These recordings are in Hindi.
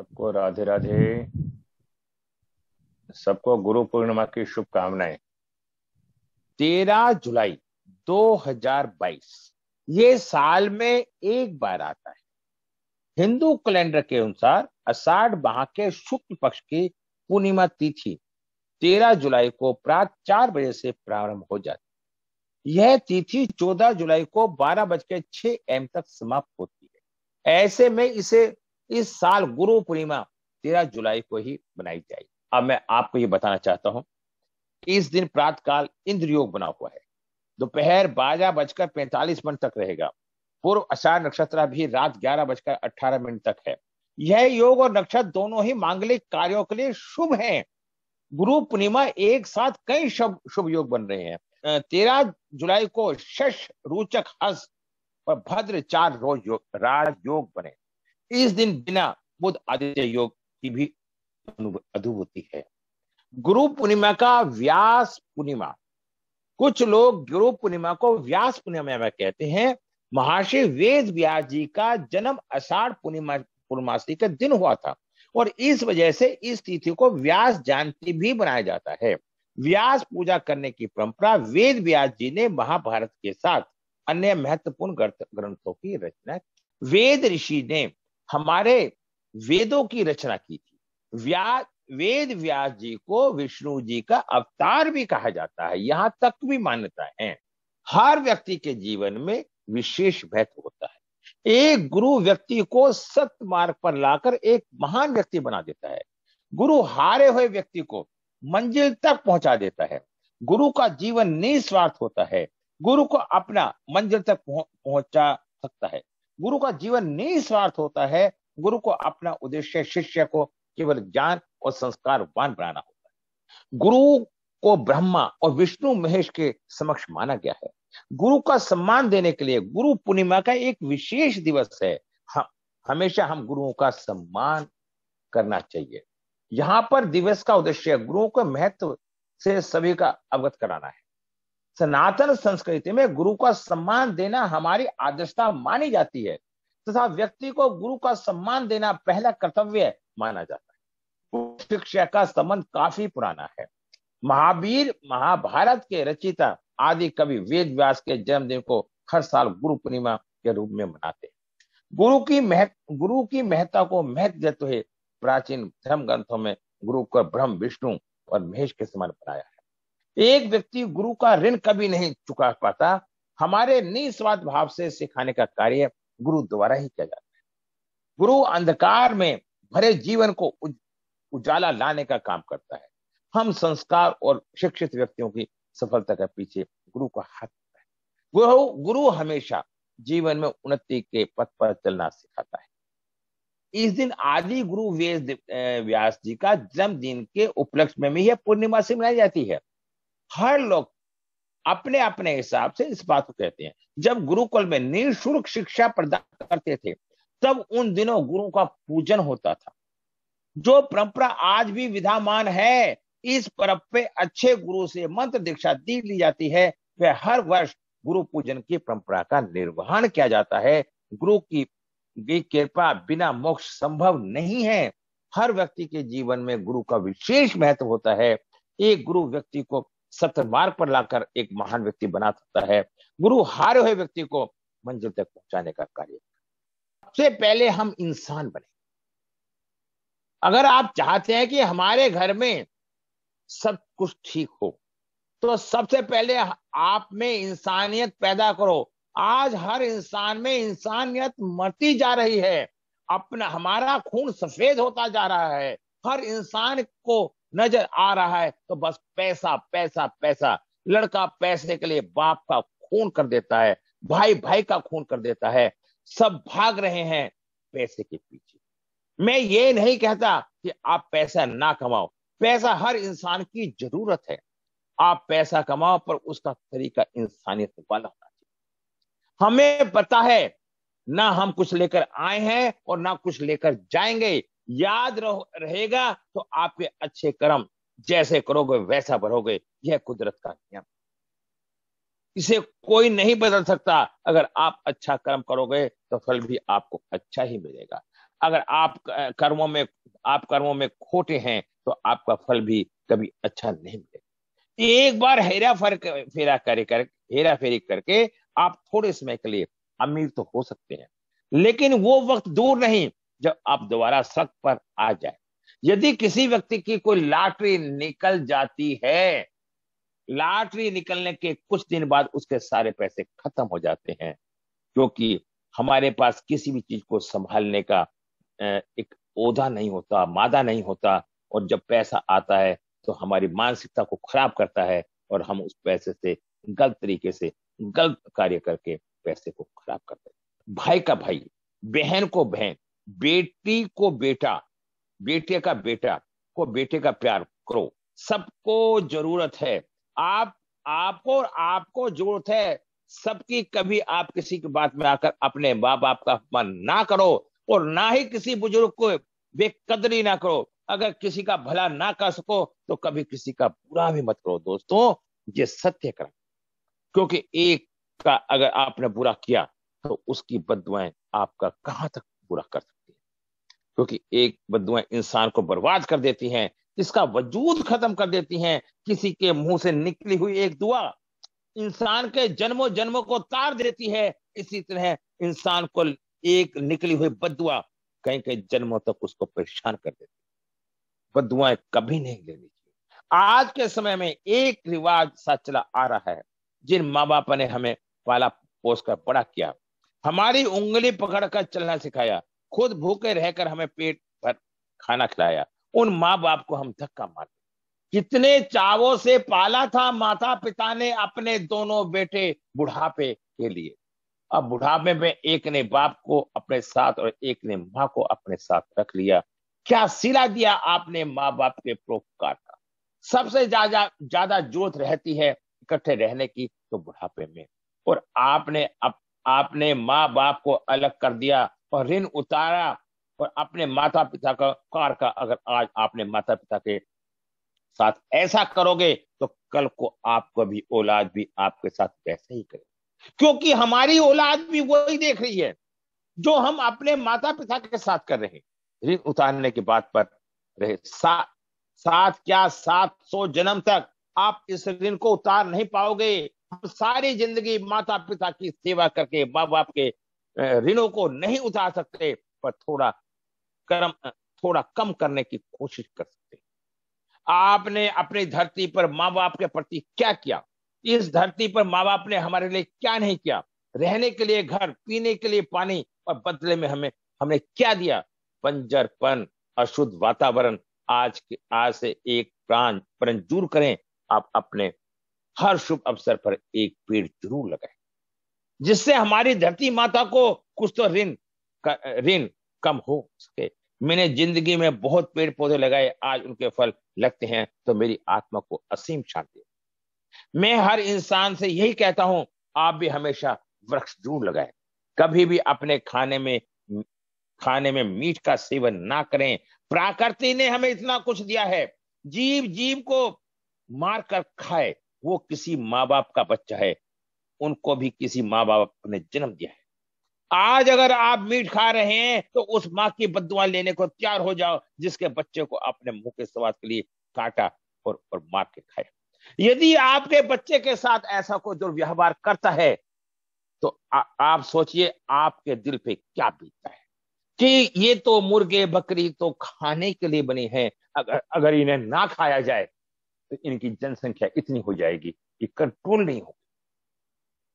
सबको राधे राधे सबको गुरु पूर्णिमा की शुभकामनाएं तेरह जुलाई 2022 ये साल में एक बार आता है हिंदू कैलेंडर के अनुसार अषाढ़ माह के शुक्ल पक्ष की पूर्णिमा तिथि 13 जुलाई को प्रात चार बजे से प्रारंभ हो जाती यह तिथि 14 जुलाई को बारह बज के छह एम तक समाप्त होती है ऐसे में इसे इस साल गुरु पूर्णिमा तेरह जुलाई को ही बनाई जाएगी अब मैं आपको ये बताना चाहता हूं इस दिन प्रातकाल इंद्र योग बना हुआ है दोपहर बारह बजकर पैंतालीस मिनट तक रहेगा पूर्व अषाढ़ नक्षत्र भी रात ग्यारह बजकर अठारह मिनट तक है यह योग और नक्षत्र दोनों ही मांगलिक कार्यों के लिए शुभ हैं गुरु पूर्णिमा एक साथ कई शुभ शुभ योग बन रहे हैं तेरह जुलाई को शश रोचक हस और भद्र चार रोज योग राज योग बने इस दिन बिना बुद्ध आदित्य योग की भी अनुभूति है गुरु पूर्णिमा का व्यास पूर्णिमा कुछ लोग गुरु पूर्णिमा को व्यास पूर्णिमा कहते हैं महर्षि वेद व्यास जी का जन्म अषाढ़ पूर्णिमा पूर्णमासी का दिन हुआ था और इस वजह से इस तिथि को व्यास जयंती भी बनाया जाता है व्यास पूजा करने की परंपरा वेद व्यास जी ने महाभारत के साथ अन्य महत्वपूर्ण ग्रंथों की रचना वेद ऋषि ने हमारे वेदों की रचना की थी व्यास वेद व्यास जी को विष्णु जी का अवतार भी कहा जाता है यहां तक भी मान्यता है हर व्यक्ति के जीवन में विशेष महत्व होता है एक गुरु व्यक्ति को सत्य मार्ग पर लाकर एक महान व्यक्ति बना देता है गुरु हारे हुए व्यक्ति को मंजिल तक पहुंचा देता है गुरु का जीवन निस्वार्थ होता है गुरु को अपना मंजिल तक पहुंचा सकता है गुरु का जीवन निस्वार्थ होता है गुरु को अपना उद्देश्य शिष्य को केवल ज्ञान और संस्कारवान बनाना होता है गुरु को ब्रह्मा और विष्णु महेश के समक्ष माना गया है गुरु का सम्मान देने के लिए गुरु पूर्णिमा का एक विशेष दिवस है हम हमेशा हम गुरुओं का सम्मान करना चाहिए यहाँ पर दिवस का उद्देश्य गुरुओं के महत्व से सभी का अवगत कराना है सनातन संस्कृति में गुरु का सम्मान देना हमारी आदर्शता मानी जाती है तथा तो व्यक्ति को गुरु का सम्मान देना पहला कर्तव्य माना जाता है शिक्षा का संबंध काफी पुराना है महावीर महाभारत के रचिता आदि कवि वेद व्यास के जन्मदिन को हर साल गुरु पूर्णिमा के रूप में मनाते हैं गुरु की मह गुरु की महत्ता को महत्व देते हुए प्राचीन धर्म ग्रंथों में गुरु को ब्रह्म विष्णु और महेश के समान बनाया है एक व्यक्ति गुरु का ऋण कभी नहीं चुका पाता हमारे निस्वार्थ भाव से सिखाने का कार्य गुरु द्वारा ही किया जाता है गुरु अंधकार में भरे जीवन को उजाला लाने का काम करता है हम संस्कार और शिक्षित व्यक्तियों की सफलता के पीछे गुरु का हाथ है वो गुरु हमेशा जीवन में उन्नति के पथ पर चलना सिखाता है इस दिन आदि गुरु व्यास जी का जन्मदिन के उपलक्ष्य में भी यह पूर्णिमा से मनाई जाती है हर लोग अपने अपने हिसाब से इस बात को कहते हैं जब गुरुकुल में निःशुल्क शिक्षा प्रदान करते थे तब उन दिनों गुरु का पूजन होता था जो परंपरा आज भी विधामान है इस पर्व पे अच्छे गुरु से मंत्र दीक्षा दी ली जाती है वह हर वर्ष गुरु पूजन की परंपरा का निर्वहन किया जाता है गुरु की कृपा बिना मोक्ष संभव नहीं है हर व्यक्ति के जीवन में गुरु का विशेष महत्व होता है एक गुरु व्यक्ति को सत्य मार्ग पर लाकर एक महान व्यक्ति बना सकता है गुरु हारे हुए व्यक्ति को मंजिल तक पहुंचाने का कार्य सबसे पहले हम इंसान बने अगर आप चाहते हैं कि हमारे घर में सब कुछ ठीक हो तो सबसे पहले आप में इंसानियत पैदा करो आज हर इंसान में इंसानियत मरती जा रही है अपना हमारा खून सफेद होता जा रहा है हर इंसान को नजर आ रहा है तो बस पैसा पैसा पैसा लड़का पैसे के लिए बाप का खून कर देता है भाई भाई का खून कर देता है सब भाग रहे हैं पैसे के पीछे मैं ये नहीं कहता कि आप पैसा ना कमाओ पैसा हर इंसान की जरूरत है आप पैसा कमाओ पर उसका तरीका इंसानियत वाला होना चाहिए हमें पता है ना हम कुछ लेकर आए हैं और ना कुछ लेकर जाएंगे याद रह, रहेगा तो आपके अच्छे कर्म जैसे करोगे वैसा भरोगे यह कुदरत का नियम इसे कोई नहीं बदल सकता अगर आप अच्छा कर्म करोगे तो फल भी आपको अच्छा ही मिलेगा अगर आप कर्मों में आप कर्मों में खोटे हैं तो आपका फल भी कभी अच्छा नहीं मिलेगा एक बार हेरा फर फेरा कर हेरा फेरी करके आप थोड़े समय के लिए अमीर तो हो सकते हैं लेकिन वो वक्त दूर नहीं जब आप दोबारा सख्त पर आ जाए यदि किसी व्यक्ति की कोई लॉटरी निकल जाती है लॉटरी निकलने के कुछ दिन बाद उसके सारे पैसे खत्म हो जाते हैं क्योंकि हमारे पास किसी भी चीज को संभालने का एक ओधा नहीं होता मादा नहीं होता और जब पैसा आता है तो हमारी मानसिकता को खराब करता है और हम उस पैसे से गलत तरीके से गलत कार्य करके पैसे को खराब करते हैं भाई का भाई बहन को बहन बेटी को बेटा बेटे का बेटा को बेटे का प्यार करो सबको जरूरत है आप आपको और आपको जरूरत है सबकी कभी आप किसी की बात में आकर अपने माँ बाप का अपमान ना करो और ना ही किसी बुजुर्ग को बेकदरी ना करो अगर किसी का भला ना कर सको तो कभी किसी का बुरा भी मत करो दोस्तों ये सत्य क्रम क्योंकि एक का अगर आपने बुरा किया तो उसकी बदवाएं आपका कहां तक पूरा कर सकते क्योंकि एक बदुआ इंसान को बर्बाद कर देती हैं इसका वजूद खत्म कर देती हैं किसी के मुंह से निकली हुई एक दुआ इंसान के जन्मों जन्मों को तार देती है इसी तरह इंसान को एक निकली हुई बदुआ कहीं कहीं जन्मों तक उसको परेशान कर देती है बदुआएं कभी नहीं लेनी चाहिए आज के समय में एक रिवाज सा चला आ रहा है जिन माँ बाप ने हमें पाला पोस कर बड़ा किया हमारी उंगली पकड़ कर चलना सिखाया खुद भूखे रहकर हमें पेट भर खाना खिलाया उन माँ बाप को हम धक्का मारते कितने चावों से पाला था माता पिता ने अपने दोनों बेटे बुढ़ापे के लिए अब बुढ़ापे में एक ने बाप को अपने साथ और एक ने माँ को अपने साथ रख लिया क्या सिला दिया आपने माँ बाप के प्रोपकार का सबसे ज्यादा ज्यादा जोत रहती है इकट्ठे रहने की तो बुढ़ापे में और आपने अब आपने माँ बाप को अलग कर दिया और ऋण उतारा और अपने माता पिता का कार का अगर आज आपने माता पिता के साथ ऐसा करोगे तो कल को आपको भी औलाद भी आपके साथ वैसे ही करे क्योंकि हमारी औलाद भी वही देख रही है जो हम अपने माता पिता के साथ कर रहे हैं ऋण उतारने की बात पर रहे सा, साथ क्या सात सौ जन्म तक आप इस ऋण को उतार नहीं पाओगे हम सारी जिंदगी माता पिता की सेवा करके माँ बाप के ऋणों को नहीं उतार सकते पर थोड़ा कर्म थोड़ा कम करने की कोशिश कर सकते आपने अपनी धरती पर माँ बाप के प्रति क्या किया इस धरती पर माँ बाप ने हमारे लिए क्या नहीं किया रहने के लिए घर पीने के लिए पानी और बदले में हमें हमने क्या दिया पंजरपन अशुद्ध वातावरण आज के आज से एक प्राण प्रंजूर करें आप अपने हर शुभ अवसर पर एक पेड़ जरूर लगाएं जिससे हमारी धरती माता को कुछ तो ऋण ऋण कम हो सके मैंने जिंदगी में बहुत पेड़ पौधे लगाए आज उनके फल लगते हैं तो मेरी आत्मा को असीम शांति मैं हर इंसान से यही कहता हूं आप भी हमेशा वृक्ष जरूर लगाएं कभी भी अपने खाने में खाने में मीठ का सेवन ना करें प्रकृति ने हमें इतना कुछ दिया है जीव जीव को मार कर खाए वो किसी माँ बाप का बच्चा है उनको भी किसी माँ बाप ने जन्म दिया है आज अगर आप मीट खा रहे हैं तो उस माँ की बदुआ लेने को तैयार हो जाओ जिसके बच्चे को आपने मुंह के स्वाद के लिए काटा और, और मार के खाया यदि आपके बच्चे के साथ ऐसा कोई दुर्व्यवहार करता है तो आ, आप सोचिए आपके दिल पे क्या बीतता है कि ये तो मुर्गे बकरी तो खाने के लिए बनी है अगर अगर इन्हें ना खाया जाए तो इनकी जनसंख्या इतनी हो जाएगी कि कंट्रोल नहीं होगी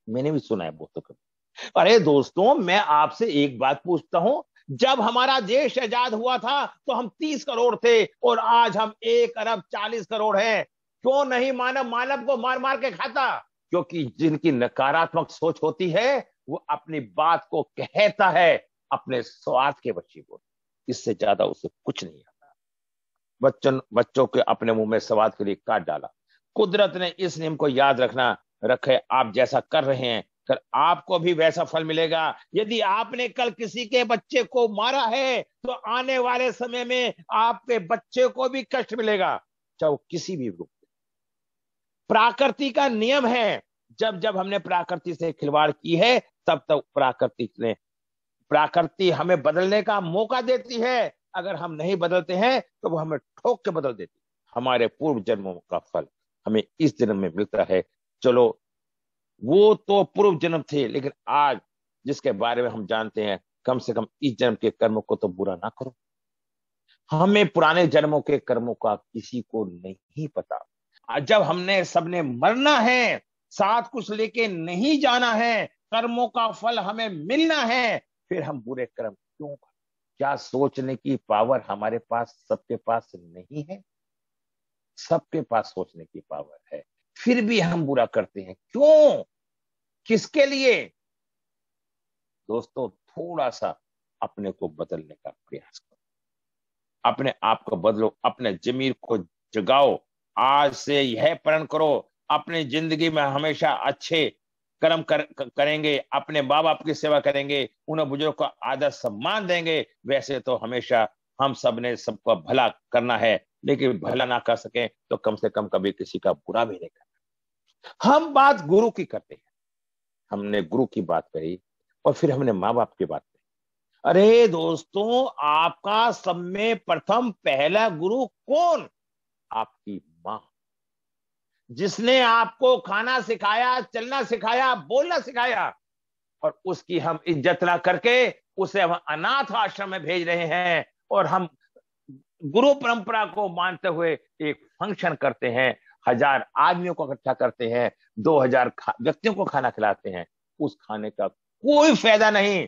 मैंने भी सुना है बहुतों को अरे दोस्तों मैं आपसे एक बात पूछता हूं जब हमारा देश आजाद हुआ था तो हम तीस करोड़ थे और आज हम एक अरब चालीस करोड़ हैं क्यों नहीं मानव मानव को मार मार के खाता क्योंकि जिनकी नकारात्मक सोच होती है वो अपनी बात को कहता है अपने स्वार्थ के बच्चे को इससे ज्यादा उसे कुछ नहीं आता बच्चन बच्चों के अपने मुंह में स्वाद के लिए काट डाला कुदरत ने इस नियम को याद रखना रखे आप जैसा कर रहे हैं कर आपको भी वैसा फल मिलेगा यदि आपने कल किसी के बच्चे को मारा है तो आने वाले समय में आपके बच्चे को भी कष्ट मिलेगा चाहे वो किसी भी रूप प्राकृति का नियम है जब जब हमने प्राकृति से खिलवाड़ की है तब तक प्राकृतिक ने प्राकृति हमें बदलने का मौका देती है अगर हम नहीं बदलते हैं तो वो हमें ठोक के बदल देती हमारे पूर्व जन्मों का फल हमें इस जन्म में मिलता है चलो वो तो पूर्व जन्म थे लेकिन आज जिसके बारे में हम जानते हैं कम से कम इस जन्म के कर्मों को तो बुरा ना करो हमें पुराने जन्मों के कर्मों का किसी को नहीं पता जब हमने सबने मरना है साथ कुछ लेके नहीं जाना है कर्मों का फल हमें मिलना है फिर हम बुरे कर्म क्यों क्या सोचने की पावर हमारे पास सबके पास नहीं है सबके पास सोचने की पावर है फिर भी हम बुरा करते हैं क्यों किसके लिए दोस्तों थोड़ा सा अपने को बदलने का प्रयास करो अपने आप को बदलो अपने जमीर को जगाओ आज से यह प्रण करो अपनी जिंदगी में हमेशा अच्छे कर्म कर, करेंगे अपने माँ बाप की सेवा करेंगे उन्हें बुजुर्ग को आदर सम्मान देंगे वैसे तो हमेशा हम सब ने सबको भला करना है लेकिन भला ना कर सके तो कम से कम कभी किसी का बुरा भी नहीं करना हम बात गुरु की करते हैं हमने गुरु की बात करी और फिर हमने माँ बाप की बात करी अरे दोस्तों आपका सब में प्रथम पहला गुरु कौन आपकी माँ जिसने आपको खाना सिखाया चलना सिखाया बोलना सिखाया और उसकी हम इज्जत ना करके उसे हम अनाथ आश्रम में भेज रहे हैं और हम गुरु परंपरा को मानते हुए एक फंक्शन करते हैं हजार आदमियों को इकट्ठा करते हैं दो हजार व्यक्तियों को खाना खिलाते हैं उस खाने का कोई फायदा नहीं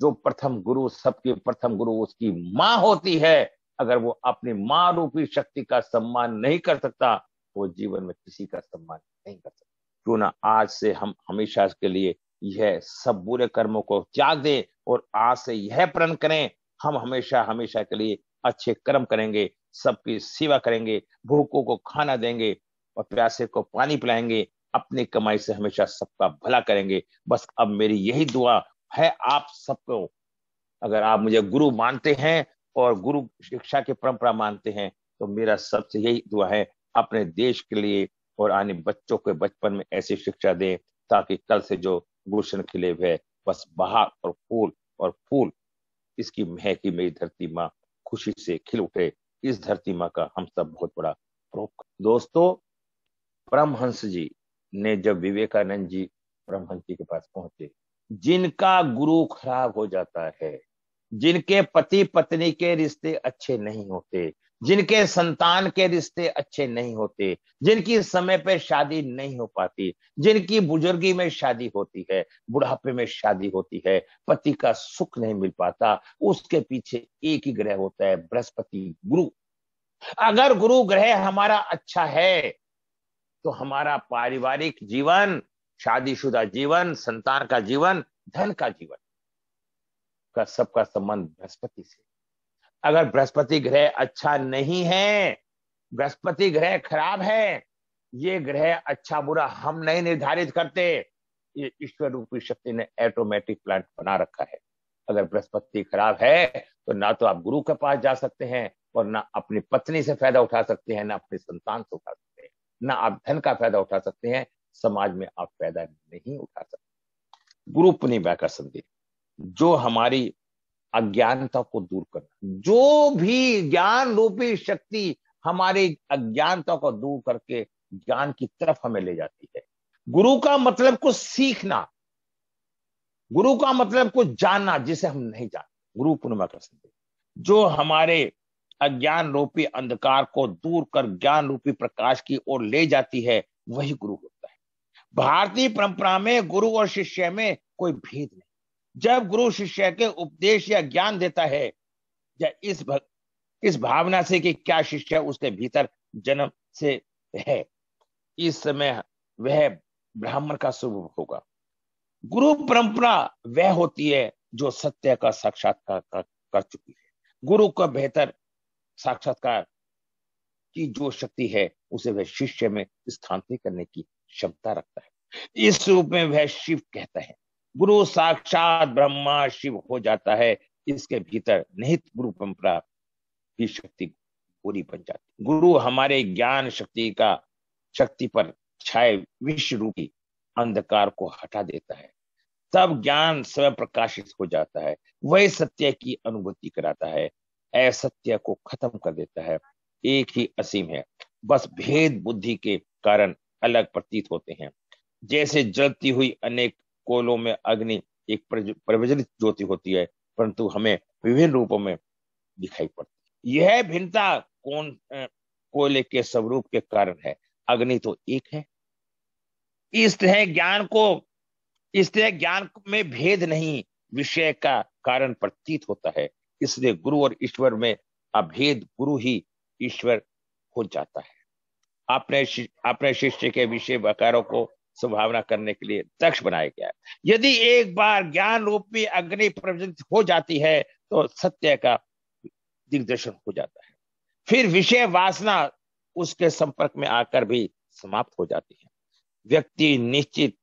जो प्रथम गुरु सबके प्रथम गुरु उसकी मां होती है अगर वो अपनी माँ रूपी शक्ति का सम्मान नहीं कर सकता वो जीवन में किसी का सम्मान नहीं कर सकता क्यों ना आज से हम हमेशा के लिए यह सब बुरे कर्मों को त्याग दें और आज से यह प्रण करें हम हमेशा हमेशा के लिए अच्छे कर्म करेंगे सबकी सेवा करेंगे भूखों को खाना देंगे और प्यासे को पानी पिलाएंगे अपनी कमाई से हमेशा सबका भला करेंगे बस अब मेरी यही दुआ है आप सबको अगर आप मुझे गुरु मानते हैं और गुरु शिक्षा की परंपरा मानते हैं तो मेरा सबसे यही दुआ है अपने देश के लिए और आने बच्चों के बचपन में ऐसी शिक्षा दें ताकि कल से जो गुलशन खिले हुए बस बहा और फूल और फूल इसकी महकी मेरी धरती माँ खुशी से खिल उठे इस धरती माँ का हम सब बहुत बड़ा प्रोक दोस्तों परमहंस जी ने जब विवेकानंद जी परमहंस जी के पास पहुंचे जिनका गुरु खराब हो जाता है जिनके पति पत्नी के रिश्ते अच्छे नहीं होते जिनके संतान के रिश्ते अच्छे नहीं होते जिनकी समय पर शादी नहीं हो पाती जिनकी बुजुर्गी में शादी होती है बुढ़ापे में शादी होती है पति का सुख नहीं मिल पाता उसके पीछे एक ही ग्रह होता है बृहस्पति गुरु अगर गुरु ग्रह हमारा अच्छा है तो हमारा पारिवारिक जीवन शादीशुदा जीवन संतान का जीवन धन का जीवन का सबका संबंध बृहस्पति से अगर बृहस्पति ग्रह अच्छा नहीं है बृहस्पति ग्रह खराब है ये ग्रह अच्छा बुरा हम नहीं निर्धारित करते ये ईश्वर रूपी शक्ति ने ऑटोमेटिक प्लांट बना रखा है अगर बृहस्पति खराब है तो ना तो आप गुरु के पास जा सकते हैं और ना अपनी पत्नी से फायदा उठा सकते हैं ना अपने संतान से उठा सकते हैं ना आप धन का फायदा उठा सकते हैं समाज में आप फायदा नहीं उठा सकते गुरु पुनिमा का जो हमारी अज्ञानता को दूर करना जो भी ज्ञान रूपी शक्ति हमारे अज्ञानता को दूर करके ज्ञान की तरफ हमें ले जाती है गुरु का मतलब कुछ सीखना गुरु का मतलब कुछ जानना जिसे हम नहीं जानते गुरु पूर्णिमा का संदेश जो हमारे अज्ञान रूपी अंधकार को दूर कर ज्ञान रूपी प्रकाश की ओर ले जाती है वही गुरु होता है भारतीय परंपरा में गुरु और शिष्य में कोई भेद नहीं जब गुरु शिष्य के उपदेश या ज्ञान देता है या इस भग, इस भावना से कि क्या शिष्य उसके भीतर जन्म से है इस समय वह ब्राह्मण का शुभ होगा गुरु परंपरा वह होती है जो सत्य का साक्षात्कार कर, कर चुकी है गुरु का बेहतर साक्षात्कार की जो शक्ति है उसे वह शिष्य में स्थानांतरित करने की क्षमता रखता है इस रूप में वह शिव कहता है गुरु साक्षात ब्रह्मा शिव हो जाता है इसके भीतर निहित गुरु परंपरा की शक्ति पूरी बन जाती गुरु हमारे ज्ञान शक्ति का शक्ति पर छाए विश्व रूपी अंधकार को हटा देता है तब ज्ञान स्वयं प्रकाशित हो जाता है वही सत्य की अनुभूति कराता है असत्य को खत्म कर देता है एक ही असीम है बस भेद बुद्धि के कारण अलग प्रतीत होते हैं जैसे जलती हुई अनेक कोयलों में अग्नि एक प्रज्वलित ज्योति होती है परंतु हमें विभिन्न रूपों में दिखाई पड़ती यह भिन्नता कौन कोयले के स्वरूप के कारण है अग्नि तो एक है इस तरह ज्ञान को इस तरह ज्ञान में भेद नहीं विषय का कारण प्रतीत होता है इसलिए गुरु और ईश्वर में अभेद गुरु ही ईश्वर हो जाता है अपने अपने शिष्य के विषय वकारों को संभावना करने के लिए दक्ष बनाया गया है यदि एक बार ज्ञान रूपी अग्नि प्रज्वलित हो जाती है तो सत्य का दिग्दर्शन हो जाता है फिर विषय वासना उसके संपर्क में आकर भी समाप्त हो जाती है व्यक्ति निश्चित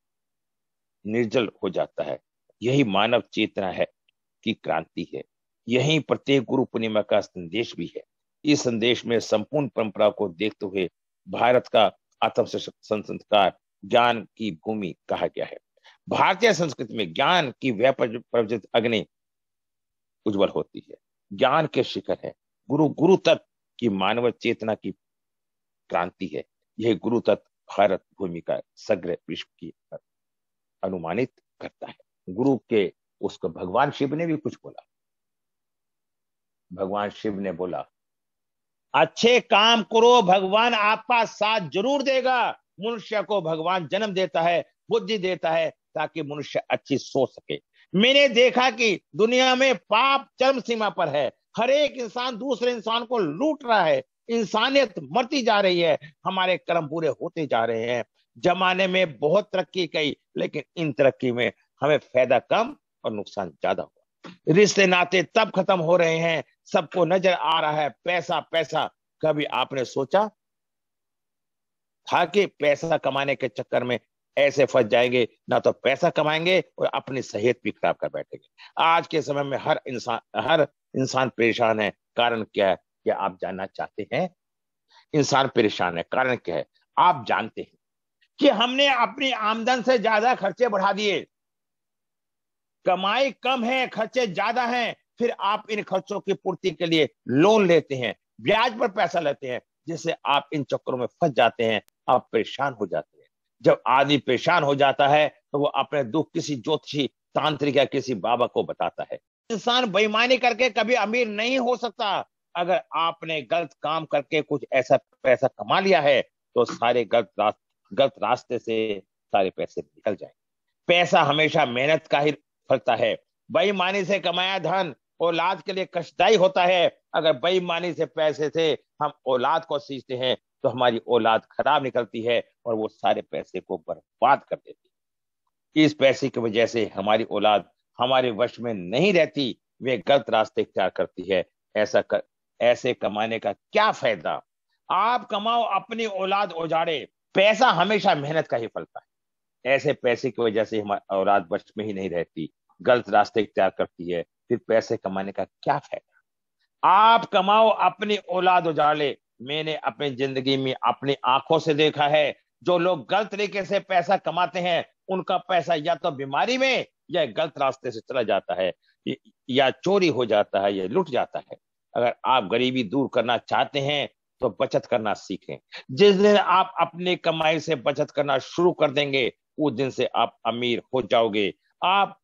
निर्जल हो जाता है यही मानव चेतना है की क्रांति है यही प्रत्येक गुरु पूर्णिमा का संदेश भी है इस संदेश में संपूर्ण परंपरा को देखते हुए भारत का आत्म संस्कार ज्ञान की भूमि कहा गया है भारतीय संस्कृति में ज्ञान की व्यापक अग्नि उज्जवल होती है ज्ञान के शिखर है गुरु गुरु तत्व की मानव चेतना की क्रांति है यह गुरु तत्व भारत भूमि का सग्र विश्व की अनुमानित करता है गुरु के उसको भगवान शिव ने भी कुछ बोला भगवान शिव ने बोला अच्छे काम करो भगवान आपका साथ जरूर देगा मनुष्य को भगवान जन्म देता है बुद्धि देता है ताकि मनुष्य अच्छी सोच सके मैंने देखा कि दुनिया में पाप चरम सीमा पर है हर एक इंसान दूसरे इंसान को लूट रहा है इंसानियत मरती जा रही है हमारे कर्म पूरे होते जा रहे हैं जमाने में बहुत तरक्की कई लेकिन इन तरक्की में हमें फायदा कम और नुकसान ज्यादा हुआ रिश्ते नाते तब खत्म हो रहे हैं सबको नजर आ रहा है पैसा पैसा कभी आपने सोचा था कि पैसा कमाने के चक्कर में ऐसे फंस जाएंगे ना तो पैसा कमाएंगे और अपनी सेहत भी खराब कर बैठेंगे आज के समय में हर इंसान हर इंसान परेशान है कारण क्या है क्या आप जानना चाहते हैं इंसान परेशान है कारण क्या है आप जानते हैं कि हमने अपनी आमदन से ज्यादा खर्चे बढ़ा दिए कमाई कम है खर्चे ज्यादा हैं फिर आप इन खर्चों की पूर्ति के लिए लोन लेते हैं ब्याज पर पैसा लेते हैं जिससे आप इन चक्करों में फंस जाते हैं आप परेशान हो जाते हैं जब आदमी परेशान हो जाता है तो वो अपने दुख किसी ज्योतिषी तांत्रिक या किसी बाबा को बताता है इंसान बेईमानी करके कभी अमीर नहीं हो सकता अगर आपने गलत काम करके कुछ ऐसा पैसा कमा लिया है तो सारे गलत गलत रास्ते से सारे पैसे निकल जाए पैसा हमेशा मेहनत का ही फलता है बेईमानी से कमाया धन औलाद के लिए कष्टदायी होता है अगर बेईमानी से पैसे से हम औलाद को सींचते हैं तो हमारी औलाद खराब निकलती है और वो सारे पैसे को बर्बाद कर देती है इस पैसे की वजह से हमारी औलाद हमारे वश में नहीं रहती वे गलत रास्ते इख्तियार करती है ऐसा कर, ऐसे कमाने का क्या फायदा आप कमाओ अपनी औलाद उजाड़े पैसा हमेशा मेहनत का ही फलता है ऐसे पैसे की वजह से हमारी औलाद वश में ही नहीं रहती गलत रास्ते इख्तियार करती है फिर पैसे कमाने का क्या फायदा आप कमाओ अपनी औलाद उजाड़े मैंने अपनी जिंदगी में अपनी आंखों से देखा है जो लोग गलत तरीके से पैसा कमाते हैं उनका पैसा या तो बीमारी में या गलत रास्ते से चला जाता है या चोरी हो जाता है या लुट जाता है अगर आप गरीबी दूर करना चाहते हैं तो बचत करना सीखें जिस दिन आप अपनी कमाई से बचत करना शुरू कर देंगे उस दिन से आप अमीर हो जाओगे आप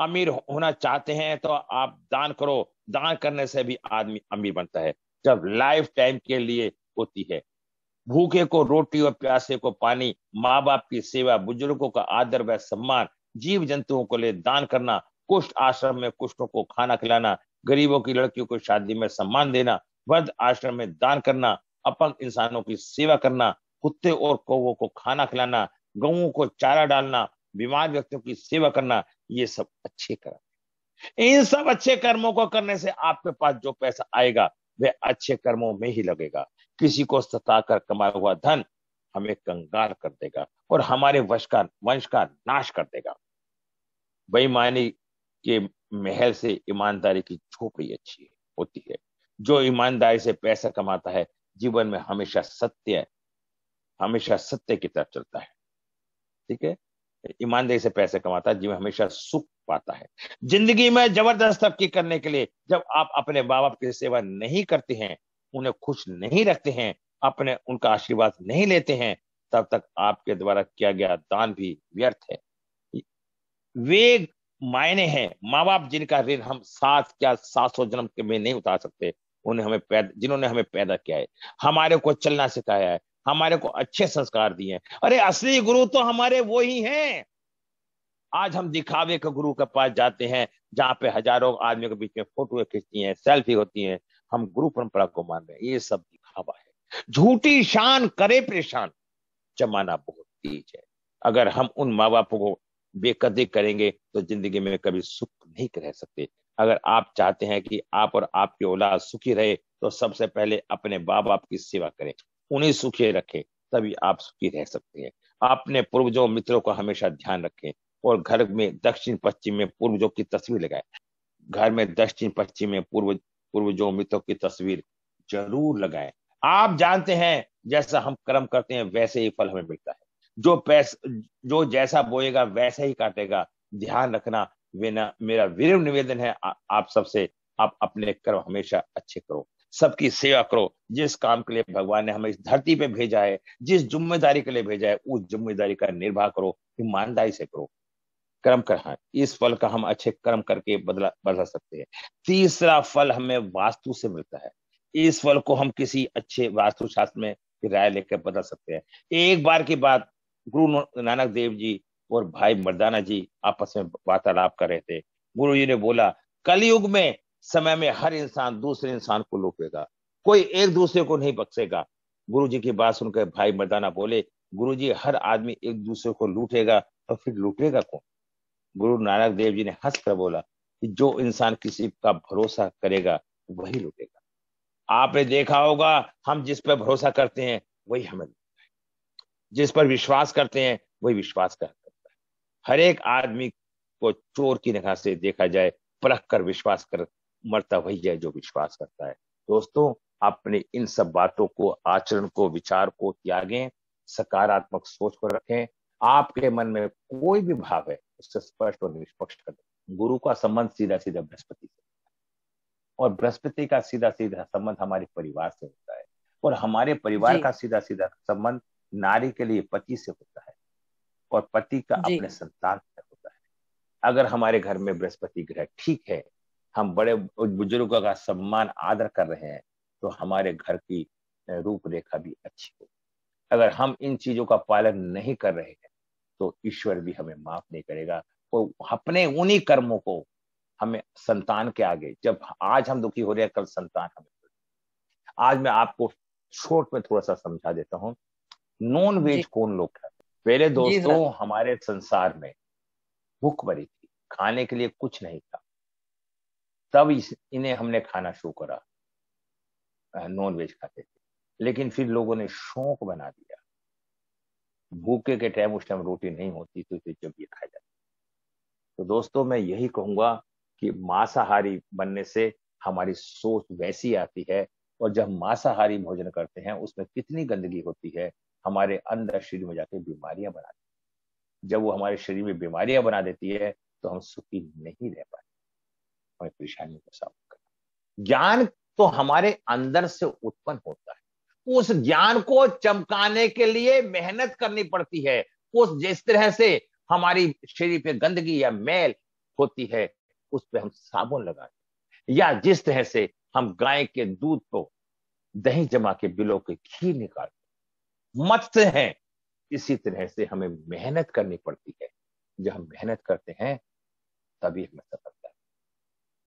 अमीर होना चाहते हैं तो आप दान करो दान करने से भी आदमी अमीर बनता है जब लाइफ टाइम के लिए होती है भूखे को रोटी और प्यासे को पानी माँ बाप की सेवा बुजुर्गों का आदर व सम्मान जीव जंतुओं को ले दान करना कुष्ठ आश्रम में कुष्ठों को खाना खिलाना गरीबों की लड़कियों को शादी में सम्मान देना वृद्ध आश्रम में दान करना अपंग इंसानों की सेवा करना कुत्ते और कौवों को खाना खिलाना गऊ को चारा डालना बीमार व्यक्तियों की सेवा करना ये सब अच्छे कर्म इन सब अच्छे कर्मों को करने से आपके पास जो पैसा आएगा वह अच्छे कर्मों में ही लगेगा किसी को सता कर कमाया हुआ धन हमें कंगाल कर देगा और हमारे वश का वंश का नाश कर देगा बेईमानी के महल से ईमानदारी की झोपड़ी अच्छी होती है जो ईमानदारी से पैसा कमाता है जीवन में हमेशा सत्य हमेशा सत्य की तरफ चलता है ठीक है ईमानदारी से पैसे कमाता है जीवन हमेशा सुख पाता है जिंदगी में जबरदस्त तरक्की करने के लिए जब आप अपने माँ बाप की सेवा नहीं करते हैं उन्हें खुश नहीं रखते हैं अपने उनका आशीर्वाद नहीं लेते हैं तब तक आपके द्वारा किया गया दान भी व्यर्थ है वे मायने हैं माँ बाप जिनका ऋण हम सात क्या सात सौ जन्म में नहीं उतार सकते उन्हें हमें पैदा जिन्होंने हमें पैदा किया है हमारे को चलना सिखाया है हमारे को अच्छे संस्कार दिए हैं अरे असली गुरु तो हमारे वो ही है आज हम दिखावे के गुरु के पास जाते हैं जहाँ पे हजारों आदमियों के बीच में फोटो खींचती हैं सेल्फी होती हैं हम गुरु परंपरा को मान रहे हैं ये सब दिखावा है झूठी शान करे परेशान जमाना बहुत तेज है अगर हम उन माँ बाप को बेकदी करेंगे तो जिंदगी में कभी सुख नहीं रह सकते अगर आप चाहते हैं कि आप और आपकी औलाद सुखी रहे तो सबसे पहले अपने माँ बाप की सेवा करें उन्हें सुखी रखें तभी आप सुखी रह सकते हैं आपने पूर्वजों मित्रों का हमेशा ध्यान रखें और घर में दक्षिण पश्चिम में पूर्वजों की तस्वीर लगाए घर में दक्षिण पश्चिम में पूर्व पूर्वजों मित्रों की तस्वीर जरूर लगाए आप जानते हैं जैसा हम कर्म करते हैं वैसे ही फल हमें मिलता है जो पैस जो जैसा बोएगा वैसा ही काटेगा ध्यान रखना मेरा विनम्र निवेदन है आ, आप सबसे आप अपने कर्म हमेशा अच्छे करो सबकी सेवा करो जिस काम के लिए भगवान ने हमें इस धरती पे भेजा है जिस जिम्मेदारी के लिए भेजा है उस जिम्मेदारी का निर्वाह करो ईमानदारी से करो कर्म कर हाँ, इस फल का हम अच्छे कर्म करके बदला बदला सकते हैं तीसरा फल हमें वास्तु से मिलता है इस फल को हम किसी अच्छे वास्तु शास्त्र में राय लेकर बदल सकते हैं एक बार की बात गुरु नानक देव जी और भाई मर्दाना जी आपस में वार्तालाप कर रहे थे गुरु जी ने बोला कलयुग में समय में हर इंसान दूसरे इंसान को लूटेगा कोई एक दूसरे को नहीं बख्सेगा गुरु जी की बात सुनकर भाई मर्दाना बोले गुरु जी हर आदमी एक दूसरे को लूटेगा तो फिर लूटेगा कौन गुरु नानक देव जी ने हंस कर बोला कि जो इंसान किसी का भरोसा करेगा वही लूटेगा आपने देखा होगा हम जिस पर भरोसा करते हैं वही हमें लूटता है जिस पर विश्वास करते हैं वही विश्वास करता है हर एक आदमी को चोर की निगाह से देखा जाए परख कर विश्वास कर मरता वही है जो विश्वास करता है दोस्तों अपने इन सब बातों को आचरण को विचार को त्यागें सकारात्मक सोच को रखें आपके मन में कोई भी भाव है उससे स्पष्ट और निष्पक्ष कर गुरु का संबंध सीधा सीधा बृहस्पति से और बृहस्पति का सीधा सीधा संबंध हमारे परिवार से होता है और हमारे परिवार का सीधा सीधा संबंध नारी के लिए पति से होता है और पति का अपने संतान से होता है अगर हमारे घर में बृहस्पति ग्रह ठीक है हम बड़े बुजुर्गों का सम्मान आदर कर रहे हैं तो हमारे घर की रूपरेखा भी अच्छी होगी अगर हम इन चीजों का पालन नहीं कर रहे हैं तो ईश्वर भी हमें माफ नहीं करेगा वो तो अपने उन्हीं कर्मों को हमें संतान के आगे जब आज हम दुखी हो रहे हैं कल संतान हमें आज मैं आपको छोट में थोड़ा सा समझा देता हूँ नॉन वेज कौन लोग खाते पहले दोस्तों हमारे संसार में भूखमरी थी खाने के लिए कुछ नहीं था तब इस इन्हें हमने खाना शुरू करा नॉन वेज खाते थे लेकिन फिर लोगों ने शौक बना दिया भूखे के टाइम उस टाइम रोटी नहीं होती तो इसे जब ये खाया जाता तो दोस्तों मैं यही कहूंगा कि मांसाहारी बनने से हमारी सोच वैसी आती है और जब मांसाहारी भोजन करते हैं उसमें कितनी गंदगी होती है हमारे अंदर शरीर में जाके बीमारियां बना देती है जब वो हमारे शरीर में बीमारियां बना देती है तो हम सुखी नहीं रह पाते हमें परेशानियों का सामना करना ज्ञान तो हमारे अंदर से उत्पन्न होता है उस ज्ञान को चमकाने के लिए मेहनत करनी पड़ती है उस जिस तरह से हमारी शरीर पे गंदगी या मैल होती है उस पर हम साबुन लगाते या जिस तरह से हम गाय के दूध को दही जमा के बिलों के खीर निकालते मत हैं इसी तरह से हमें मेहनत करनी पड़ती है जब हम मेहनत करते हैं तभी हमें सफल